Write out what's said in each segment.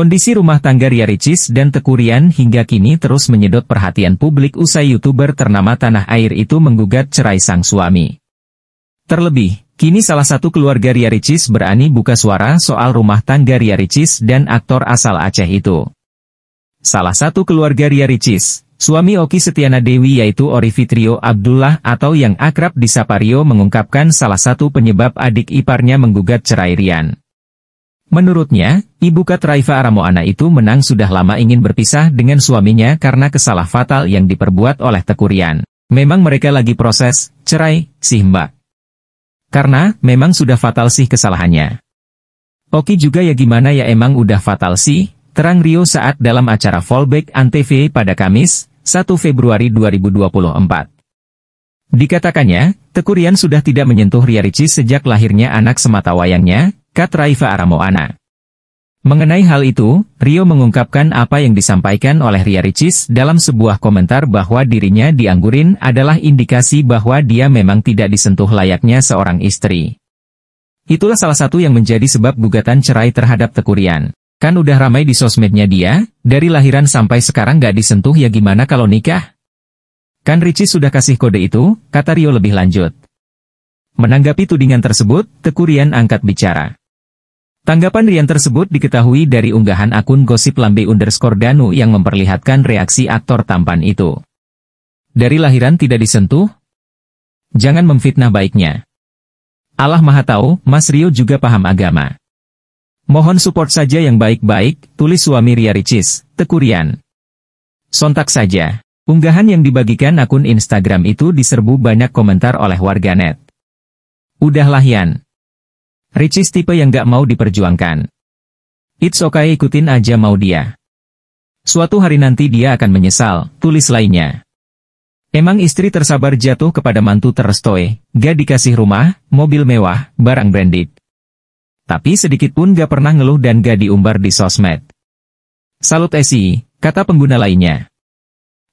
Kondisi rumah tangga Ria Ricis dan Tekurian hingga kini terus menyedot perhatian publik usai YouTuber ternama Tanah Air itu menggugat cerai sang suami. Terlebih, kini salah satu keluarga Ria Ricis berani buka suara soal rumah tangga Ria Ricis dan aktor asal Aceh itu. Salah satu keluarga Ria Ricis, suami Oki Setiana Dewi yaitu Orifitrio Abdullah atau yang akrab disapario mengungkapkan salah satu penyebab adik iparnya menggugat cerai Rian. Menurutnya, Ibu Katraifa Aramoana itu menang sudah lama ingin berpisah dengan suaminya karena kesalah fatal yang diperbuat oleh Tekurian. Memang mereka lagi proses, cerai, sih mbak. Karena, memang sudah fatal sih kesalahannya. Oki juga ya gimana ya emang udah fatal sih, terang Rio saat dalam acara Fallback Antv pada Kamis, 1 Februari 2024. Dikatakannya, Tekurian sudah tidak menyentuh Ria Ricis sejak lahirnya anak semata wayangnya, berkat Raifa Aramoana. Mengenai hal itu, Rio mengungkapkan apa yang disampaikan oleh Ria Ricis dalam sebuah komentar bahwa dirinya dianggurin adalah indikasi bahwa dia memang tidak disentuh layaknya seorang istri. Itulah salah satu yang menjadi sebab gugatan cerai terhadap Tekurian. Kan udah ramai di sosmednya dia, dari lahiran sampai sekarang gak disentuh ya gimana kalau nikah? Kan Ricis sudah kasih kode itu, kata Rio lebih lanjut. Menanggapi tudingan tersebut, Tekurian angkat bicara. Tanggapan Rian tersebut diketahui dari unggahan akun gosip Lambe underscore Danu yang memperlihatkan reaksi aktor tampan itu. Dari lahiran tidak disentuh? Jangan memfitnah baiknya. Allah Maha Tahu, Mas Rio juga paham agama. Mohon support saja yang baik-baik, tulis suami Ria Ricis, Tekurian. Sontak saja. Unggahan yang dibagikan akun Instagram itu diserbu banyak komentar oleh warganet. Udahlah Yan, Ricis tipe yang gak mau diperjuangkan. It's okay ikutin aja mau dia. Suatu hari nanti dia akan menyesal, tulis lainnya. Emang istri tersabar jatuh kepada mantu terstoe, gak dikasih rumah, mobil mewah, barang branded. Tapi sedikit pun gak pernah ngeluh dan gak diumbar di sosmed. Salut Esi, kata pengguna lainnya.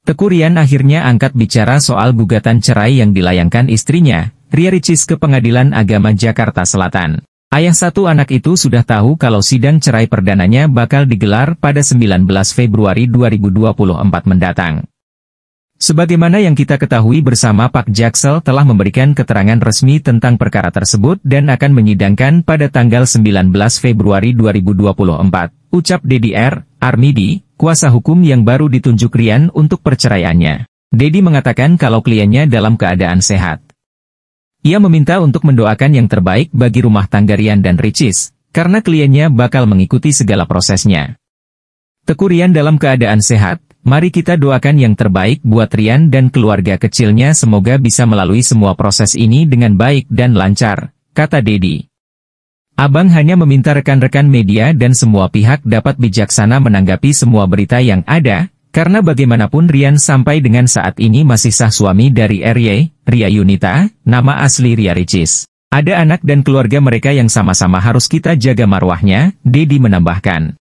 Tekurian akhirnya angkat bicara soal gugatan cerai yang dilayangkan istrinya, Ria Ricis ke Pengadilan Agama Jakarta Selatan. Ayah satu anak itu sudah tahu kalau sidang cerai perdananya bakal digelar pada 19 Februari 2024 mendatang. Sebagaimana yang kita ketahui bersama Pak Jaksel telah memberikan keterangan resmi tentang perkara tersebut dan akan menyidangkan pada tanggal 19 Februari 2024, ucap DDR, Armidi, kuasa hukum yang baru ditunjuk Rian untuk perceraiannya. Dedi mengatakan kalau kliennya dalam keadaan sehat. Ia meminta untuk mendoakan yang terbaik bagi rumah tangga Rian dan Ricis, karena kliennya bakal mengikuti segala prosesnya. Teku Rian dalam keadaan sehat, mari kita doakan yang terbaik buat Rian dan keluarga kecilnya semoga bisa melalui semua proses ini dengan baik dan lancar, kata Dedi. Abang hanya meminta rekan-rekan media dan semua pihak dapat bijaksana menanggapi semua berita yang ada, karena bagaimanapun Rian sampai dengan saat ini masih sah suami dari Rye, Ria Yunita, nama asli Ria Ricis. Ada anak dan keluarga mereka yang sama-sama harus kita jaga marwahnya, Dedi menambahkan.